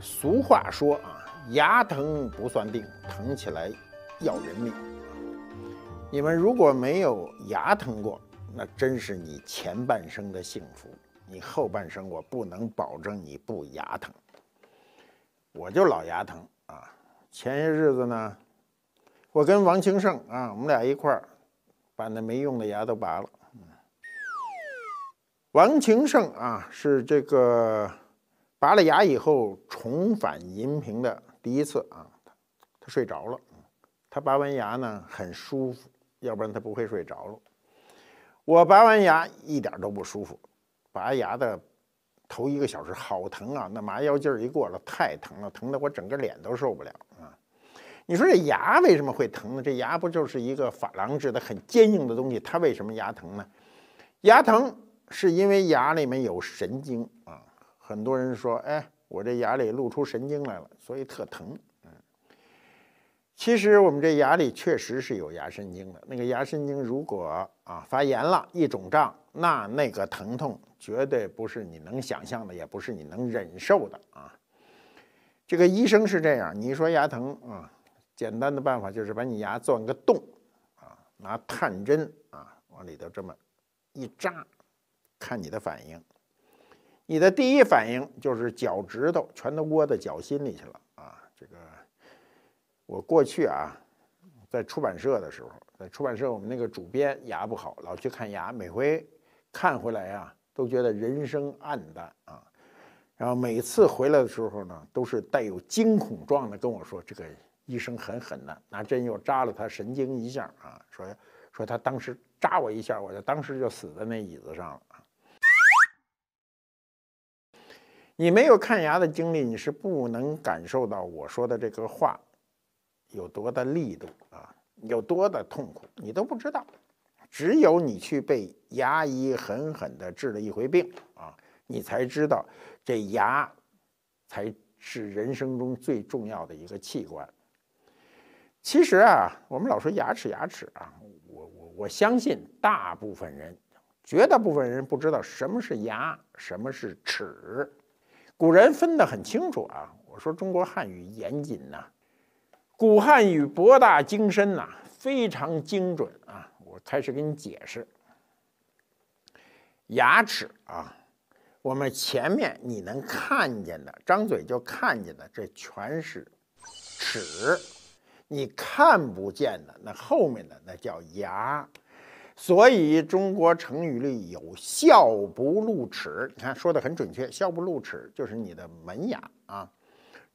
俗话说啊，牙疼不算病，疼起来要人命。你们如果没有牙疼过，那真是你前半生的幸福。你后半生我不能保证你不牙疼。我就老牙疼啊。前些日子呢，我跟王庆胜啊，我们俩一块儿把那没用的牙都拔了。王庆胜啊，是这个。拔了牙以后，重返银屏的第一次啊，他睡着了。他拔完牙呢，很舒服，要不然他不会睡着了。我拔完牙一点都不舒服，拔牙的头一个小时好疼啊！那麻药劲儿一过了，太疼了，疼得我整个脸都受不了啊！你说这牙为什么会疼呢？这牙不就是一个珐琅质的很坚硬的东西，它为什么牙疼呢？牙疼是因为牙里面有神经啊。很多人说：“哎，我这牙里露出神经来了，所以特疼。”嗯，其实我们这牙里确实是有牙神经的。那个牙神经如果啊发炎了，一肿胀，那那个疼痛绝对不是你能想象的，也不是你能忍受的啊。这个医生是这样，你说牙疼啊，简单的办法就是把你牙钻个洞啊，拿探针啊往里头这么一扎，看你的反应。你的第一反应就是脚趾头全都窝在脚心里去了啊！这个，我过去啊，在出版社的时候，在出版社我们那个主编牙不好，老去看牙，每回看回来呀，都觉得人生暗淡啊。然后每次回来的时候呢，都是带有惊恐状的跟我说：“这个医生狠狠的拿针又扎了他神经一下啊！”说说他当时扎我一下，我就当时就死在那椅子上了你没有看牙的经历，你是不能感受到我说的这个话有多的力度啊，有多的痛苦，你都不知道。只有你去被牙医狠狠地治了一回病啊，你才知道这牙才是人生中最重要的一个器官。其实啊，我们老说牙齿牙齿啊，我我我相信大部分人，绝大部分人不知道什么是牙，什么是齿。古人分得很清楚啊！我说中国汉语严谨呐，古汉语博大精深呐，非常精准啊！我开始给你解释，牙齿啊，我们前面你能看见的，张嘴就看见的，这全是齿；你看不见的，那后面的那叫牙。所以中国成语里有“笑不露齿”，你看说的很准确，“笑不露齿”就是你的门牙啊。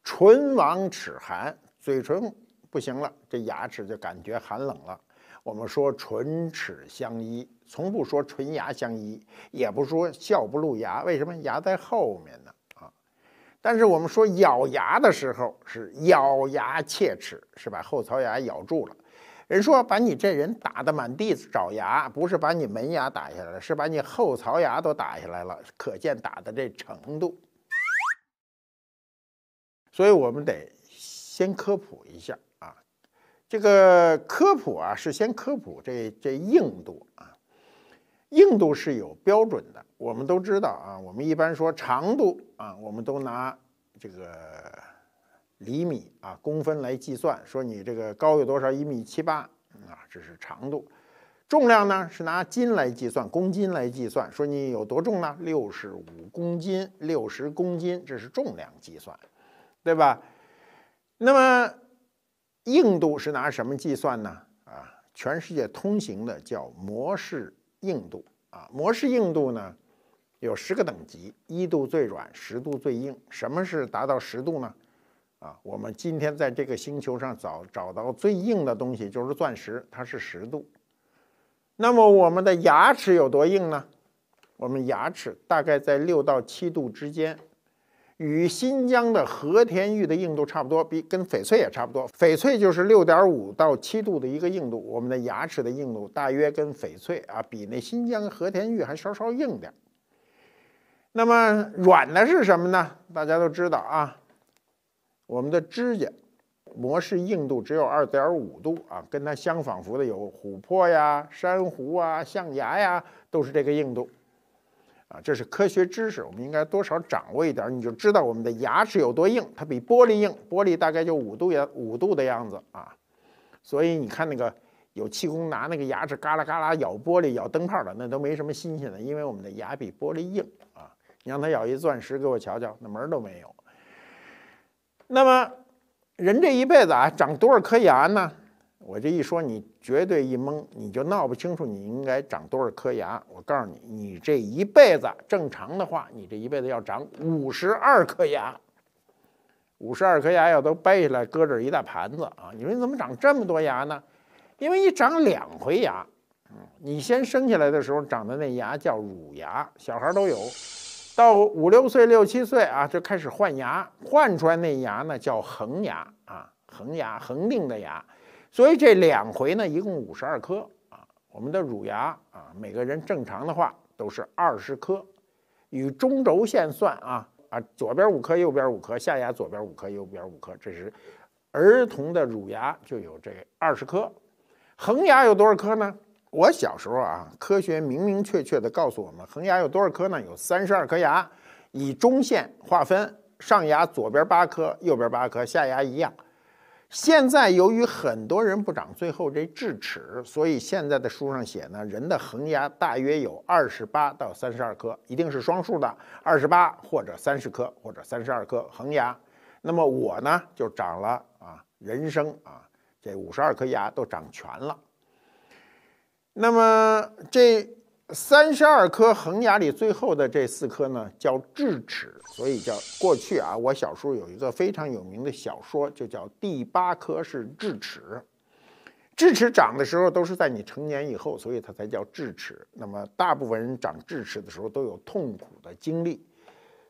唇亡齿寒，嘴唇不行了，这牙齿就感觉寒冷了。我们说唇齿相依，从不说唇牙相依，也不说笑不露牙。为什么牙在后面呢？啊？但是我们说咬牙的时候是咬牙切齿，是把后槽牙咬住了。人说把你这人打得满地找牙，不是把你门牙打下来了，是把你后槽牙都打下来了，可见打的这程度。所以我们得先科普一下啊，这个科普啊是先科普这这硬度啊，硬度是有标准的，我们都知道啊，我们一般说长度啊，我们都拿这个。厘米啊，公分来计算，说你这个高有多少？一米七八啊，这是长度。重量呢是拿斤来计算，公斤来计算，说你有多重呢？六十五公斤，六十公斤，这是重量计算，对吧？那么硬度是拿什么计算呢？啊，全世界通行的叫摩氏硬度啊。摩氏硬度呢有十个等级，一度最软，十度最硬。什么是达到十度呢？啊，我们今天在这个星球上找找到最硬的东西就是钻石，它是十度。那么我们的牙齿有多硬呢？我们牙齿大概在六到七度之间，与新疆的和田玉的硬度差不多，比跟翡翠也差不多。翡翠就是六点五到七度的一个硬度，我们的牙齿的硬度大约跟翡翠啊，比那新疆和田玉还稍稍硬点。那么软的是什么呢？大家都知道啊。我们的指甲模式硬度只有二点五度啊，跟它相仿佛的有琥珀呀、珊瑚啊、象牙呀，都是这个硬度啊。这是科学知识，我们应该多少掌握一点，你就知道我们的牙齿有多硬，它比玻璃硬，玻璃大概就五度呀，五度的样子啊。所以你看那个有气功拿那个牙齿嘎啦嘎啦咬玻璃、咬灯泡的，那都没什么新鲜的，因为我们的牙比玻璃硬啊。你让他咬一钻石给我瞧瞧，那门都没有。那么，人这一辈子啊，长多少颗牙呢？我这一说，你绝对一懵，你就闹不清楚你应该长多少颗牙。我告诉你，你这一辈子正常的话，你这一辈子要长五十二颗牙。五十二颗牙要都掰下来，搁这一大盘子啊！你说你怎么长这么多牙呢？因为你长两回牙，嗯，你先生下来的时候长的那牙叫乳牙，小孩都有。到五六岁、六七岁啊，就开始换牙，换出来那牙呢叫恒牙啊，恒牙、恒定的牙。所以这两回呢，一共五十二颗啊。我们的乳牙啊，每个人正常的话都是二十颗，与中轴线算啊啊，左边五颗，右边五颗，下牙左边五颗，右边五颗，这是儿童的乳牙就有这二十颗。恒牙有多少颗呢？我小时候啊，科学明明确确地告诉我们，恒牙有多少颗呢？有三十二颗牙，以中线划分，上牙左边八颗，右边八颗，下牙一样。现在由于很多人不长，最后这智齿，所以现在的书上写呢，人的恒牙大约有二十八到三十二颗，一定是双数的，二十八或者三十颗或者三十二颗恒牙。那么我呢，就长了啊，人生啊，这五十二颗牙都长全了。那么这三十二颗恒牙里，最后的这四颗呢，叫智齿，所以叫过去啊。我小时候有一个非常有名的小说，就叫《第八颗是智齿》。智齿长的时候都是在你成年以后，所以它才叫智齿。那么大部分人长智齿的时候都有痛苦的经历。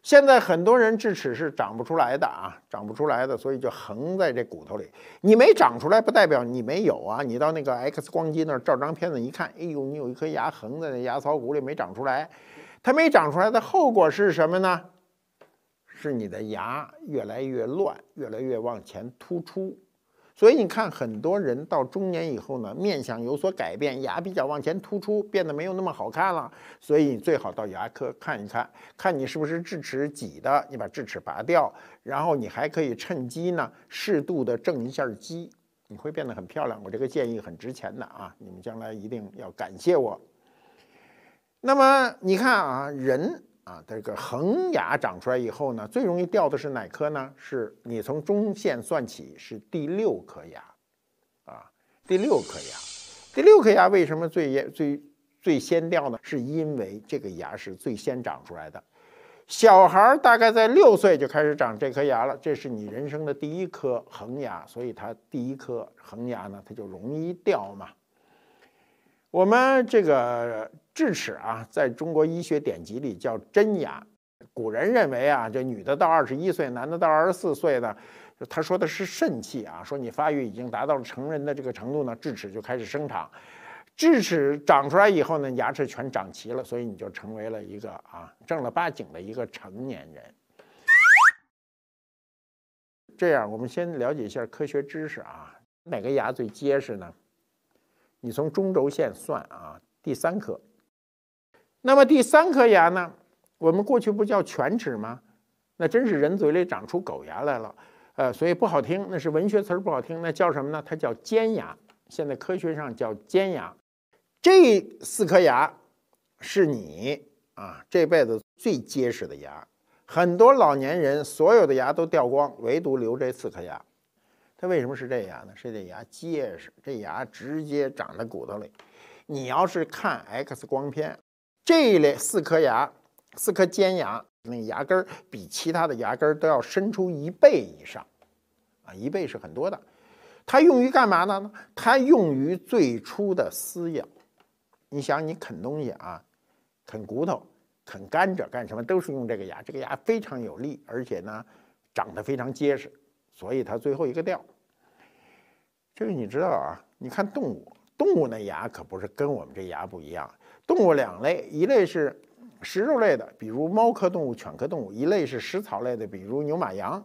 现在很多人智齿是长不出来的啊，长不出来的，所以就横在这骨头里。你没长出来，不代表你没有啊。你到那个 X 光机那儿照张片子一看，哎呦，你有一颗牙横在那牙槽骨里没长出来。它没长出来的后果是什么呢？是你的牙越来越乱，越来越往前突出。所以你看，很多人到中年以后呢，面相有所改变，牙比较往前突出，变得没有那么好看了。所以你最好到牙科看一看，看你是不是智齿挤的，你把智齿拔掉，然后你还可以趁机呢，适度的正一下畸，你会变得很漂亮。我这个建议很值钱的啊，你们将来一定要感谢我。那么你看啊，人。啊，这个恒牙长出来以后呢，最容易掉的是哪颗呢？是你从中线算起是第六颗牙，啊，第六颗牙，第六颗牙为什么最最最先掉呢？是因为这个牙是最先长出来的，小孩大概在六岁就开始长这颗牙了，这是你人生的第一颗恒牙，所以它第一颗恒牙呢，它就容易掉嘛。我们这个智齿啊，在中国医学典籍里叫真牙。古人认为啊，这女的到二十一岁，男的到二十四岁呢，他说的是肾气啊，说你发育已经达到了成人的这个程度呢，智齿就开始生长。智齿长出来以后呢，牙齿全长齐了，所以你就成为了一个啊正儿八经的一个成年人。这样，我们先了解一下科学知识啊，哪个牙最结实呢？你从中轴线算啊，第三颗。那么第三颗牙呢？我们过去不叫犬齿吗？那真是人嘴里长出狗牙来了，呃，所以不好听，那是文学词儿不好听，那叫什么呢？它叫尖牙，现在科学上叫尖牙。这四颗牙是你啊这辈子最结实的牙，很多老年人所有的牙都掉光，唯独留这四颗牙。它为什么是这牙呢？是这牙结实，这牙直接长在骨头里。你要是看 X 光片，这一类四颗牙、四颗尖牙，那牙根儿比其他的牙根儿都要伸出一倍以上，啊，一倍是很多的。它用于干嘛呢？它用于最初的撕咬。你想，你啃东西啊，啃骨头、啃甘蔗干什么，都是用这个牙。这个牙非常有力，而且呢，长得非常结实。所以它最后一个掉。这个你知道啊？你看动物，动物那牙可不是跟我们这牙不一样。动物两类，一类是食肉类的，比如猫科动物、犬科动物；一类是食草类的，比如牛、马、羊，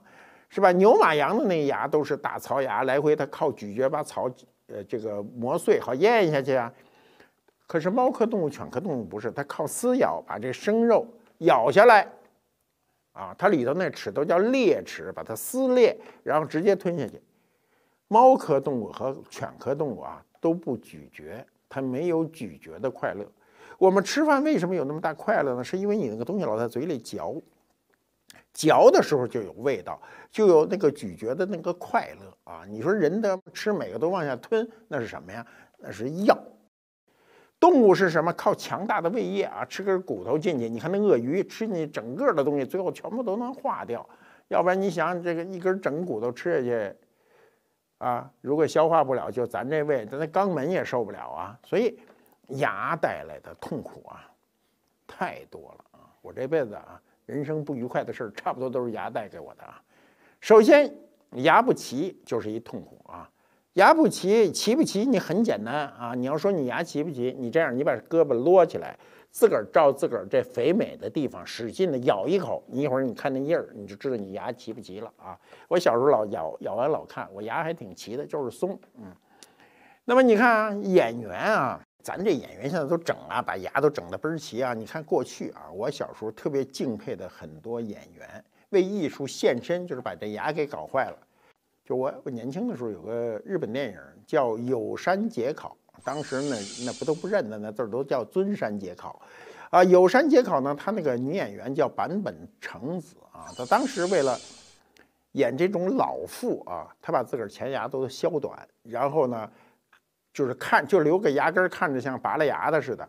是吧？牛、马、羊的那牙都是大槽牙，来回它靠咀嚼把草呃这个磨碎，好咽下去啊。可是猫科动物、犬科动物不是，它靠撕咬把这生肉咬下来。啊，它里头那齿都叫裂齿，把它撕裂，然后直接吞下去。猫科动物和犬科动物啊都不咀嚼，它没有咀嚼的快乐。我们吃饭为什么有那么大快乐呢？是因为你那个东西老在嘴里嚼，嚼的时候就有味道，就有那个咀嚼的那个快乐啊。你说人的吃每个都往下吞，那是什么呀？那是药。动物是什么？靠强大的胃液啊，吃根骨头进去。你看那鳄鱼吃进去整个的东西，最后全部都能化掉。要不然你想，这个一根整骨头吃下去，啊，如果消化不了，就咱这胃，咱那肛门也受不了啊。所以，牙带来的痛苦啊，太多了啊。我这辈子啊，人生不愉快的事儿，差不多都是牙带给我的啊。首先，牙不齐就是一痛苦啊。牙不齐，齐不齐？你很简单啊！你要说你牙齐不齐，你这样，你把胳膊摞起来，自个儿照自个儿这肥美的地方使劲的咬一口，你一会儿你看那印儿，你就知道你牙齐不齐了啊！我小时候老咬，咬完老看，我牙还挺齐的，就是松。嗯，那么你看啊，演员啊，咱这演员现在都整啊，把牙都整得倍儿齐啊！你看过去啊，我小时候特别敬佩的很多演员，为艺术献身，就是把这牙给搞坏了。就我我年轻的时候有个日本电影叫《有山节考》，当时呢那不都不认得，那字儿都叫尊山节考，啊有山节考呢，他那个女演员叫坂本成子啊，她当时为了演这种老妇啊，她把自个儿前牙都削短，然后呢就是看就留个牙根儿，看着像拔了牙的似的，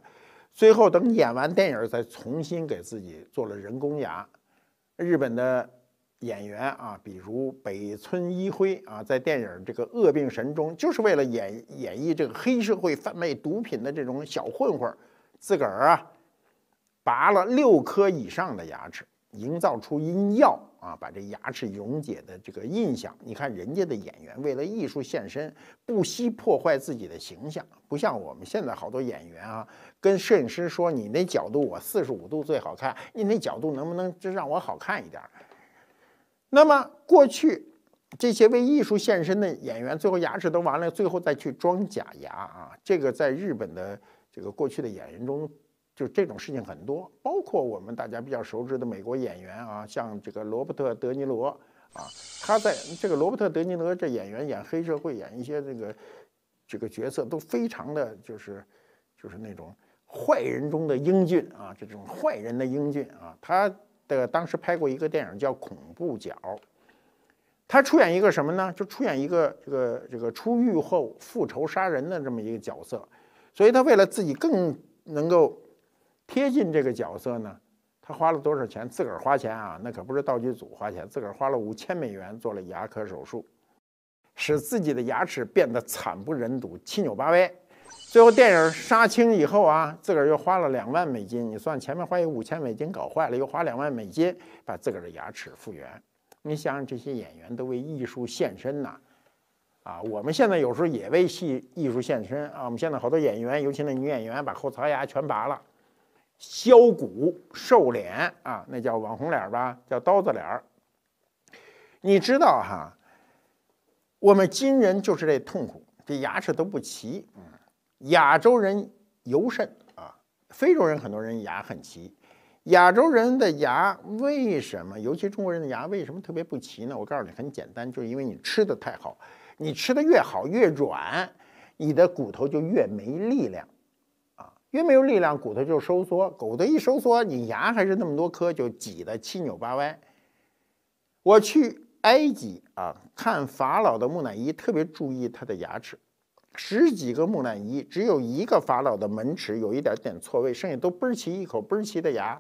最后等演完电影再重新给自己做了人工牙，日本的。演员啊，比如北村一辉啊，在电影《这个恶病神》中，就是为了演演绎这个黑社会贩卖毒品的这种小混混，自个儿啊拔了六颗以上的牙齿，营造出因药啊把这牙齿溶解的这个印象。你看人家的演员为了艺术献身，不惜破坏自己的形象，不像我们现在好多演员啊，跟摄影师说：“你那角度我四十五度最好看，你那角度能不能就让我好看一点？”那么过去这些为艺术献身的演员，最后牙齿都完了，最后再去装假牙啊！这个在日本的这个过去的演员中，就这种事情很多，包括我们大家比较熟知的美国演员啊，像这个罗伯特·德尼罗啊，他在这个罗伯特·德尼罗这演员演黑社会，演一些这个这个角色都非常的就是就是那种坏人中的英俊啊，这种坏人的英俊啊，他。这个当时拍过一个电影叫《恐怖角》，他出演一个什么呢？就出演一个这个这个出狱后复仇杀人的这么一个角色，所以他为了自己更能够贴近这个角色呢，他花了多少钱？自个儿花钱啊，那可不是道具组花钱，自个儿花了五千美元做了牙科手术，使自己的牙齿变得惨不忍睹，七扭八歪。最后电影杀青以后啊，自个儿又花了两万美金。你算前面花有五千美金搞坏了，又花两万美金把自个儿的牙齿复原。你想想这些演员都为艺术献身呐，啊，我们现在有时候也为戏艺术献身啊。我们现在好多演员，尤其那女演员，把后槽牙全拔了，削骨瘦脸啊，那叫网红脸吧，叫刀子脸儿。你知道哈，我们今人就是这痛苦，这牙齿都不齐。亚洲人尤甚啊，非洲人很多人牙很齐，亚洲人的牙为什么？尤其中国人的牙为什么特别不齐呢？我告诉你，很简单，就是因为你吃的太好，你吃的越好越软，你的骨头就越没力量，啊，越没有力量，骨头就收缩，骨头一收缩，你牙还是那么多颗，就挤得七扭八歪。我去埃及啊，看法老的木乃伊，特别注意他的牙齿。十几个木乃伊，只有一个法老的门齿有一点点错位，剩下都嘣齐一口嘣齐的牙。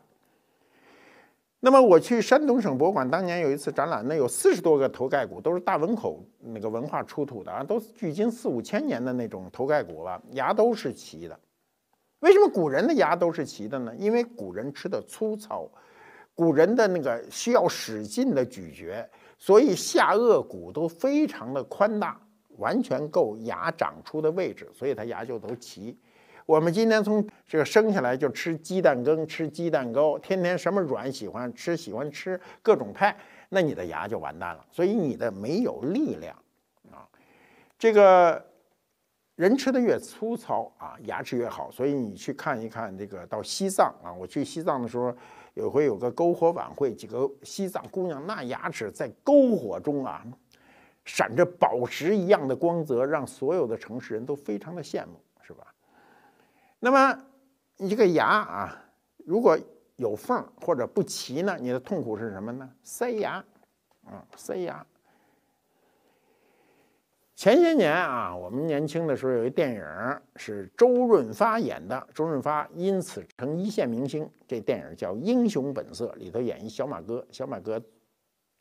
那么我去山东省博物馆，当年有一次展览，那有四十多个头盖骨，都是大汶口那个文化出土的啊，都距今四五千年的那种头盖骨了，牙都是齐的。为什么古人的牙都是齐的呢？因为古人吃的粗糙，古人的那个需要使劲的咀嚼，所以下颚骨都非常的宽大。完全够牙长出的位置，所以它牙就都齐。我们今天从这个生下来就吃鸡蛋羹、吃鸡蛋糕，天天什么软，喜欢吃喜欢吃各种派，那你的牙就完蛋了。所以你的没有力量啊。这个人吃的越粗糙啊，牙齿越好。所以你去看一看这个到西藏啊，我去西藏的时候有回有个篝火晚会，几个西藏姑娘那牙齿在篝火中啊。闪着宝石一样的光泽，让所有的城市人都非常的羡慕，是吧？那么你这个牙啊，如果有缝或者不齐呢，你的痛苦是什么呢？塞牙，嗯，塞牙。前些年啊，我们年轻的时候有一电影是周润发演的，周润发因此成一线明星。这电影叫《英雄本色》，里头演一小马哥，小马哥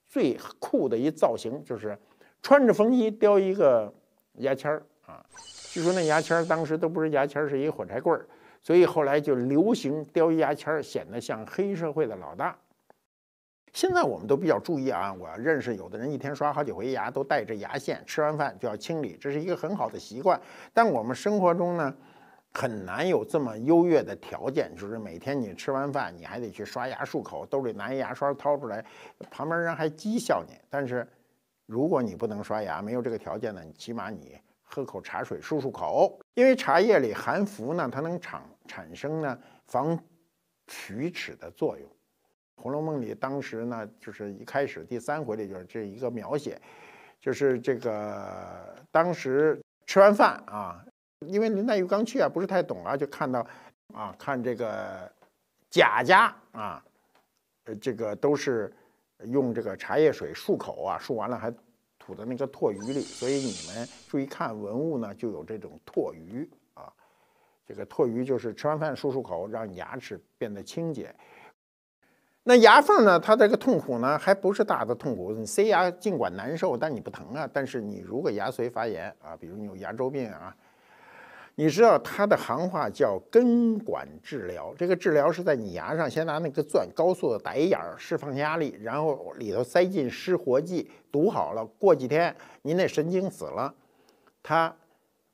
最酷的一造型就是。穿着风衣叼一个牙签儿啊，据说那牙签儿当时都不是牙签儿，是一火柴棍儿，所以后来就流行叼一牙签儿，显得像黑社会的老大。现在我们都比较注意啊，我认识有的人一天刷好几回牙，都带着牙线，吃完饭就要清理，这是一个很好的习惯。但我们生活中呢，很难有这么优越的条件，就是每天你吃完饭你还得去刷牙漱口，兜里拿一牙刷掏出来，旁边人还讥笑你，但是。如果你不能刷牙，没有这个条件呢，你起码你喝口茶水漱漱口，因为茶叶里含氟呢，它能产产生呢防龋齿的作用。《红楼梦》里当时呢，就是一开始第三回里就是这一个描写，就是这个当时吃完饭啊，因为林黛玉刚去啊，不是太懂啊，就看到啊看这个贾家啊，呃这个都是。用这个茶叶水漱口啊，漱完了还吐在那个唾盂里，所以你们注意看文物呢，就有这种唾盂啊。这个唾盂就是吃完饭漱漱口，让牙齿变得清洁。那牙缝呢，它这个痛苦呢，还不是大的痛苦。你塞牙尽管难受，但你不疼啊。但是你如果牙髓发炎啊，比如你有牙周病啊。你知道它的行话叫根管治疗，这个治疗是在你牙上先拿那个钻高速的打眼儿，释放压力，然后里头塞进失活剂，堵好了。过几天您那神经死了，他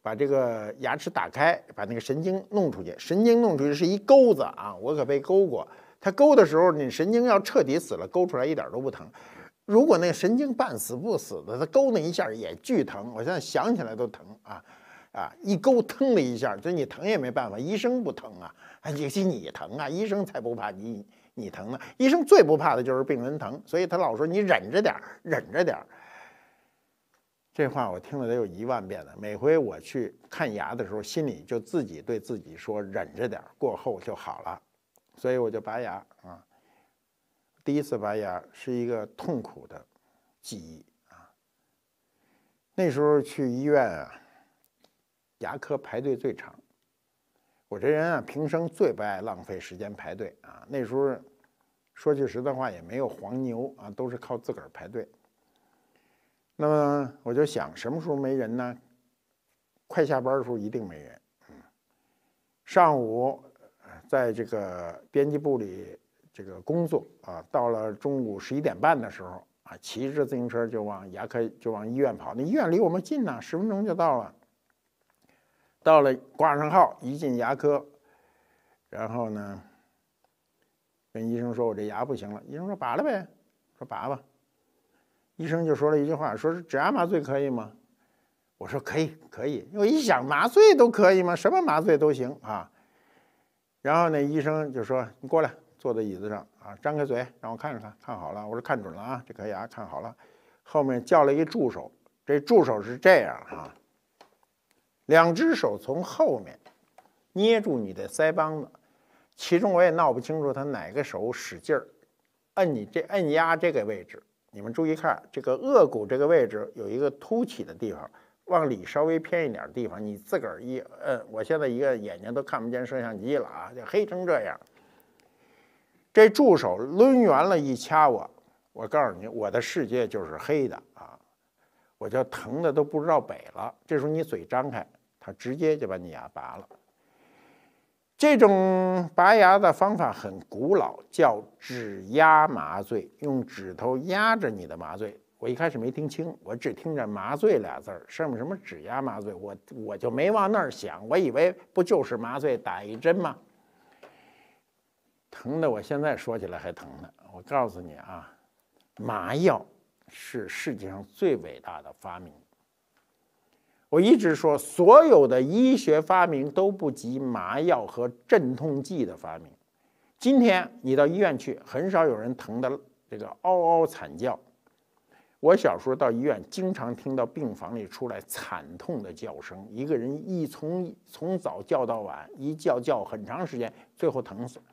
把这个牙齿打开，把那个神经弄出去。神经弄出去是一钩子啊，我可被钩过。他钩的时候，你神经要彻底死了，钩出来一点都不疼。如果那神经半死不死的，他钩那一下也巨疼，我现在想起来都疼啊。啊！一勾腾了一下，就你疼也没办法。医生不疼啊，啊，也许你疼啊，医生才不怕你你疼呢。医生最不怕的就是病人疼，所以他老说你忍着点儿，忍着点儿。这话我听了得有一万遍了。每回我去看牙的时候，心里就自己对自己说忍着点儿，过后就好了。所以我就拔牙啊。第一次拔牙是一个痛苦的记忆啊。那时候去医院啊。牙科排队最长，我这人啊，平生最不爱浪费时间排队啊。那时候说句实在话，也没有黄牛啊，都是靠自个儿排队。那么我就想，什么时候没人呢？快下班的时候一定没人。嗯，上午在这个编辑部里这个工作啊，到了中午十一点半的时候啊，骑着自行车就往牙科就往医院跑。那医院离我们近呢，十分钟就到了。到了，挂上号，一进牙科，然后呢，跟医生说：“我这牙不行了。”医生说：“拔了呗。”说：“拔吧。”医生就说了一句话：“说是止牙麻醉可以吗？”我说：“可以，可以。”我一想，麻醉都可以吗？什么麻醉都行啊。然后那医生就说：“你过来，坐在椅子上啊，张开嘴，让我看看，看好了。”我说：“看准了啊，这颗牙看好了。”后面叫了一助手，这助手是这样啊。两只手从后面捏住你的腮帮子，其中我也闹不清楚他哪个手使劲儿，摁你这摁压这个位置。你们注意看，这个颚骨这个位置有一个凸起的地方，往里稍微偏一点地方，你自个儿一摁。我现在一个眼睛都看不见摄像机了啊，就黑成这样。这助手抡圆了一掐我，我告诉你，我的世界就是黑的啊，我就疼的都不知道北了。这时候你嘴张开。他直接就把你牙拔了。这种拔牙的方法很古老，叫指压麻醉，用指头压着你的麻醉。我一开始没听清，我只听着“麻醉”俩字儿，上面什么指压麻醉，我我就没往那儿想，我以为不就是麻醉打一针吗？疼的我现在说起来还疼呢。我告诉你啊，麻药是世界上最伟大的发明。我一直说，所有的医学发明都不及麻药和镇痛剂的发明。今天你到医院去，很少有人疼得这个嗷嗷惨叫。我小时候到医院，经常听到病房里出来惨痛的叫声，一个人一从从早叫到晚，一叫叫很长时间，最后疼死了。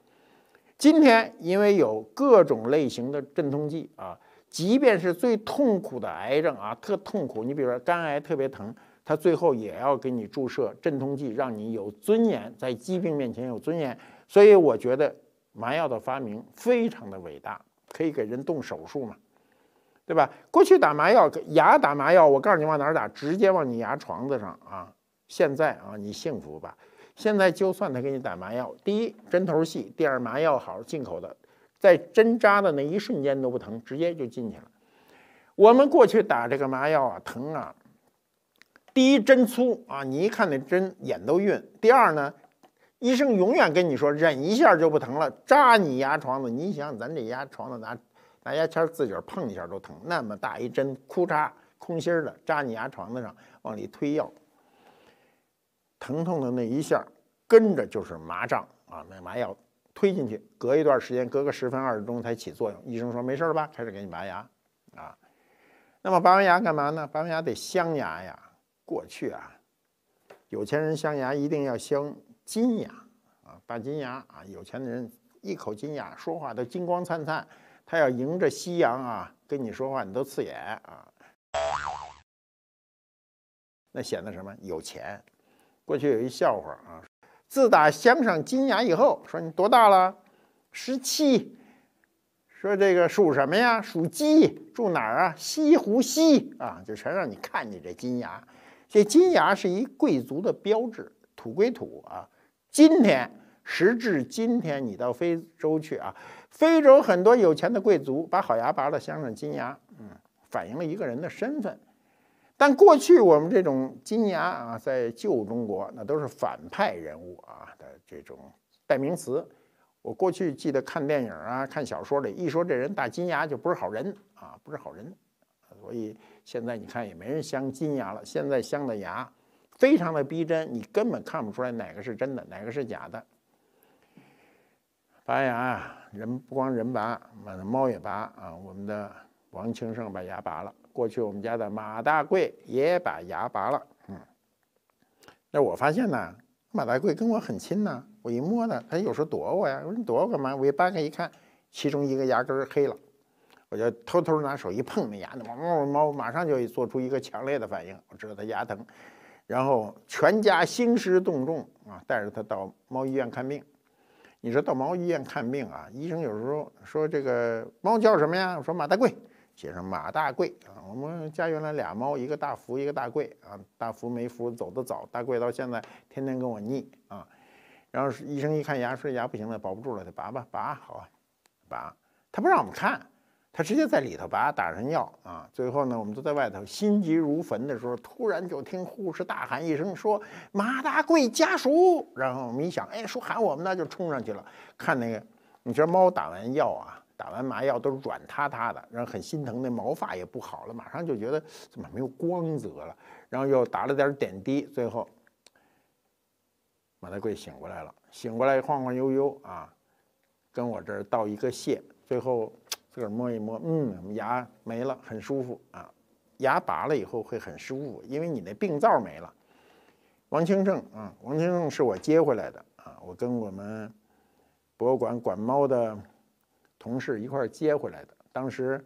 今天因为有各种类型的镇痛剂啊，即便是最痛苦的癌症啊，特痛苦，你比如说肝癌特别疼。他最后也要给你注射镇痛剂，让你有尊严，在疾病面前有尊严。所以我觉得麻药的发明非常的伟大，可以给人动手术嘛，对吧？过去打麻药，牙打麻药，我告诉你往哪儿打，直接往你牙床子上啊。现在啊，你幸福吧？现在就算他给你打麻药，第一针头细，第二麻药好，进口的，在针扎的那一瞬间都不疼，直接就进去了。我们过去打这个麻药啊，疼啊！第一针粗啊，你一看那针眼都晕。第二呢，医生永远跟你说忍一下就不疼了，扎你牙床子。你想想，咱这牙床子拿拿牙签自儿碰一下都疼，那么大一针，窟嚓，空心的，扎你牙床子上，往里推药，疼痛的那一下，跟着就是麻胀啊，那麻药推进去，隔一段时间，隔个十分二十钟才起作用。医生说没事了吧，开始给你拔牙啊。那么拔完牙干嘛呢？拔完牙得镶牙呀。过去啊，有钱人镶牙一定要镶金牙啊，大金牙啊！有钱的人一口金牙，说话都金光灿灿。他要迎着夕阳啊，跟你说话你都刺眼啊。那显得什么？有钱。过去有一笑话啊，自打镶上金牙以后，说你多大了？十七。说这个属什么呀？属鸡。住哪儿啊？西湖西啊，就全让你看你这金牙。这金牙是一贵族的标志，土归土啊。今天时至今天，你到非洲去啊，非洲很多有钱的贵族把好牙拔了镶上金牙，嗯，反映了一个人的身份。但过去我们这种金牙啊，在旧中国那都是反派人物啊的这种代名词。我过去记得看电影啊、看小说里一说这人大金牙就不是好人啊，不是好人。所以现在你看也没人镶金牙了。现在镶的牙，非常的逼真，你根本看不出来哪个是真的，哪个是假的。拔牙，人不光人拔，猫也拔啊。我们的王清盛把牙拔了，过去我们家的马大贵也把牙拔了。嗯，那我发现呢，马大贵跟我很亲呢，我一摸呢，他有时候躲我呀，我说你躲我干嘛？我一掰开一看，其中一个牙根黑了。我就偷偷拿手一碰那牙，那猫猫马上就做出一个强烈的反应。我知道它牙疼，然后全家兴师动众啊，带着它到猫医院看病。你说到猫医院看病啊，医生有时候说这个猫叫什么呀？我说马大贵，写上马大贵啊。我们家原来俩猫，一个大福，一个大贵啊。大福没福走得早，大贵到现在天天跟我腻啊。然后医生一看牙，说牙不行了，保不住了，得拔吧，拔好，拔。他不让我们看。他直接在里头把它打上药啊，最后呢，我们都在外头心急如焚的时候，突然就听护士大喊一声说：“马大贵家属。”然后我们一想，哎，说喊我们呢，就冲上去了。看那个，你知道猫打完药啊，打完麻药都是软塌塌的，然后很心疼。那毛发也不好了，马上就觉得怎么没有光泽了。然后又打了点点滴，最后马大贵醒过来了，醒过来晃晃悠悠啊，跟我这儿道一个谢。最后。自个儿摸一摸，嗯，牙没了，很舒服啊。牙拔了以后会很舒服，因为你那病灶没了。王清正，啊，王清正是我接回来的啊，我跟我们博物馆管猫的同事一块儿接回来的。当时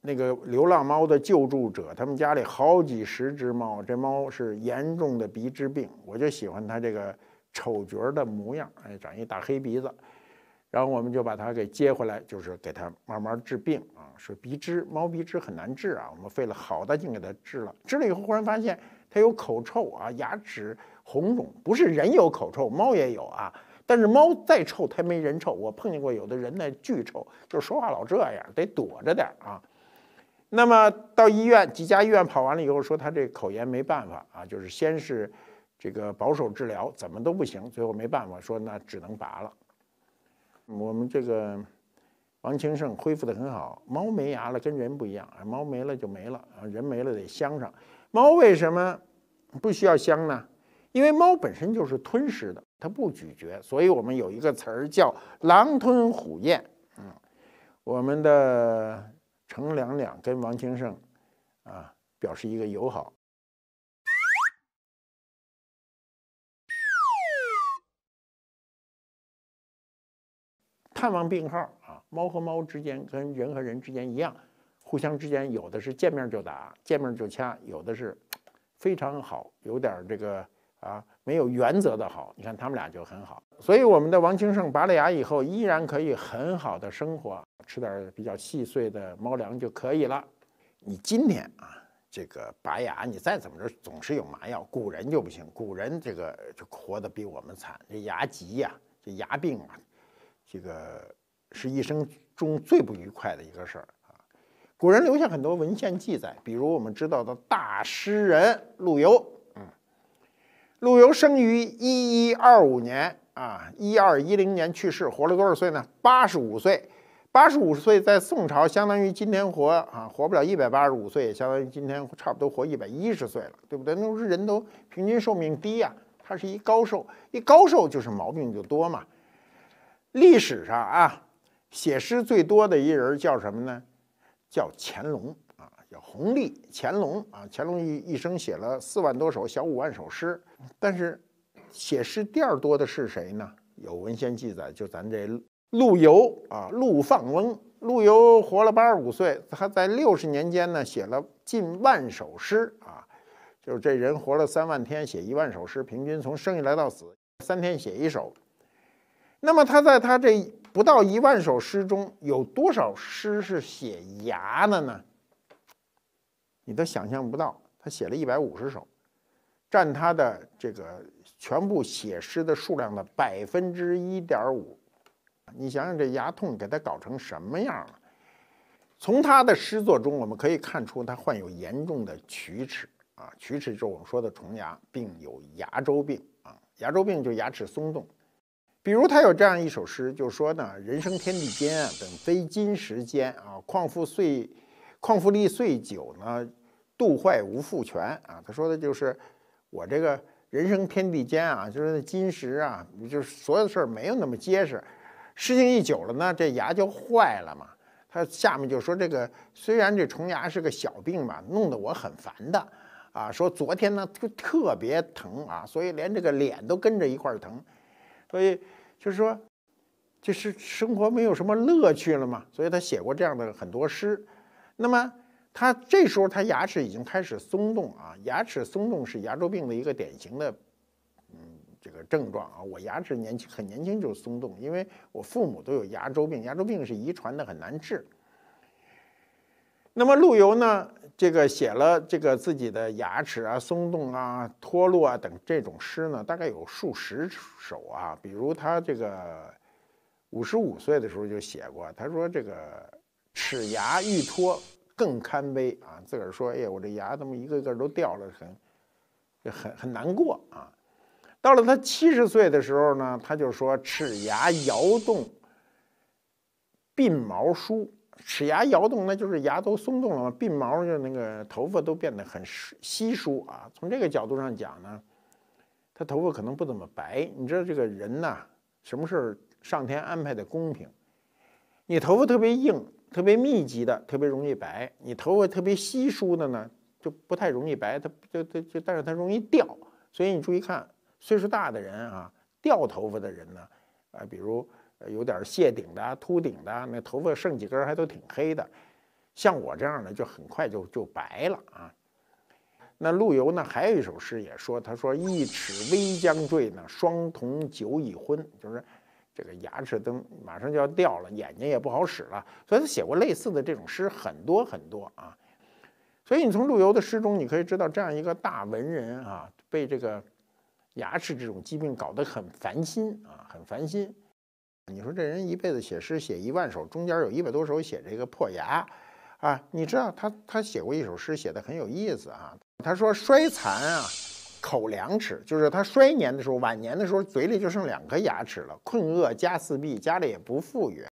那个流浪猫的救助者，他们家里好几十只猫，这猫是严重的鼻支病。我就喜欢它这个丑角的模样，哎，长一大黑鼻子。然后我们就把它给接回来，就是给它慢慢治病啊。说鼻支，猫鼻支很难治啊。我们费了好大劲给它治了，治了以后忽然发现它有口臭啊，牙齿红肿。不是人有口臭，猫也有啊。但是猫再臭它没人臭。我碰见过有的人那巨臭，就是说话老这样，得躲着点啊。那么到医院几家医院跑完了以后，说他这口炎没办法啊，就是先是这个保守治疗怎么都不行，最后没办法说那只能拔了。我们这个王清盛恢复的很好，猫没牙了跟人不一样，猫没了就没了啊，人没了得镶上。猫为什么不需要镶呢？因为猫本身就是吞食的，它不咀嚼，所以我们有一个词儿叫狼吞虎咽。嗯，我们的程两两跟王清盛啊表示一个友好。看望病号啊，猫和猫之间跟人和人之间一样，互相之间有的是见面就打，见面就掐，有的是非常好，有点这个啊没有原则的好。你看他们俩就很好。所以我们的王清胜拔了牙以后，依然可以很好的生活，吃点比较细碎的猫粮就可以了。你今天啊，这个拔牙，你再怎么着总是有麻药，古人就不行，古人这个就活得比我们惨，这牙疾呀，这牙病啊。这个是一生中最不愉快的一个事儿啊！古人留下很多文献记载，比如我们知道的大诗人陆游，嗯，陆游生于一一二五年啊，一二一零年去世，活了多少岁呢？八十五岁。八十五岁在宋朝相当于今天活啊，活不了一百八十五岁，相当于今天差不多活一百一十岁了，对不对？那时候人都平均寿命低呀，他是一高寿，一高寿就是毛病就多嘛。历史上啊，写诗最多的一人叫什么呢？叫乾隆啊，叫弘历。乾隆啊，乾隆一一生写了四万多首、小五万首诗。但是，写诗第二多的是谁呢？有文献记载，就咱这陆游啊，陆放翁。陆游活了八十五岁，他在六十年间呢，写了近万首诗啊。就是这人活了三万天，写一万首诗，平均从生下来到死三天写一首。那么他在他这不到一万首诗中有多少诗是写牙的呢？你都想象不到，他写了一百五十首，占他的这个全部写诗的数量的百分之一点五。你想想这牙痛给他搞成什么样了？从他的诗作中我们可以看出，他患有严重的龋齿啊，龋齿就是我们说的虫牙，并有牙周病啊，牙周病就牙齿松动。比如他有这样一首诗，就说呢：“人生天地间啊，本非金石间啊，况复岁，况复历岁久呢，度坏无复全啊。”他说的就是我这个人生天地间啊，就是金石啊，就是所有的事儿没有那么结实，事情一久了呢，这牙就坏了嘛。他下面就说这个虽然这虫牙是个小病吧，弄得我很烦的啊。说昨天呢就特别疼啊，所以连这个脸都跟着一块儿疼。所以，就是说，就是生活没有什么乐趣了嘛。所以他写过这样的很多诗。那么，他这时候他牙齿已经开始松动啊，牙齿松动是牙周病的一个典型的，嗯，这个症状啊。我牙齿年轻很年轻就松动，因为我父母都有牙周病，牙周病是遗传的，很难治。那么陆游呢？这个写了这个自己的牙齿啊松动啊脱落啊等这种诗呢，大概有数十首啊。比如他这个五十五岁的时候就写过，他说这个齿牙欲脱更堪悲啊，自个儿说，哎呀，我这牙怎么一个个都掉了，很很很难过啊。到了他七十岁的时候呢，他就说齿牙摇动，鬓毛疏。齿牙摇动，那就是牙都松动了嘛。鬓毛就那个头发都变得很稀疏啊。从这个角度上讲呢，他头发可能不怎么白。你知道这个人呐，什么事儿上天安排的公平？你头发特别硬、特别密集的，特别容易白；你头发特别稀疏的呢，就不太容易白，它就它就，但是它容易掉。所以你注意看，岁数大的人啊，掉头发的人呢，啊，比如。有点谢顶的、秃顶的，那头发剩几根还都挺黑的，像我这样的就很快就就白了啊。那陆游呢，还有一首诗也说，他说：“一尺微将坠呢，双瞳久已昏。”就是这个牙齿灯马上就要掉了，眼睛也不好使了。所以他写过类似的这种诗很多很多啊。所以你从陆游的诗中，你可以知道这样一个大文人啊，被这个牙齿这种疾病搞得很烦心啊，很烦心。你说这人一辈子写诗写一万首，中间有一百多首写这个破牙，啊，你知道他他写过一首诗，写的很有意思啊。他说衰残啊，口两齿，就是他衰年的时候，晚年的时候嘴里就剩两颗牙齿了。困饿家四壁，家里也不富裕。